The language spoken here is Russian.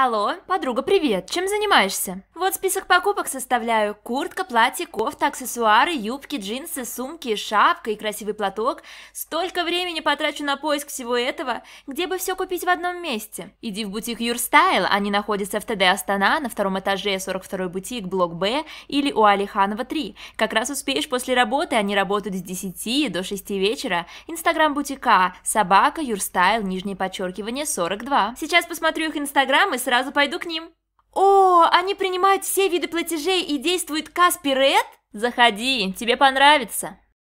Алло, подруга, привет. Чем занимаешься? Вот список покупок составляю. Куртка, платье, кофта, аксессуары, юбки, джинсы, сумки, шапка и красивый платок. Столько времени потрачу на поиск всего этого, где бы все купить в одном месте. Иди в бутик Юрстайл, они находятся в ТД Астана, на втором этаже 42-й бутик, блок Б или у Алиханова 3. Как раз успеешь после работы, они работают с 10 до 6 вечера. Инстаграм бутика, собака, Юрстайл, нижнее подчеркивание 42. Сейчас посмотрю их инстаграм и сразу пойду к ним. О, они принимают все виды платежей и действует Каспи Ред? Заходи, тебе понравится.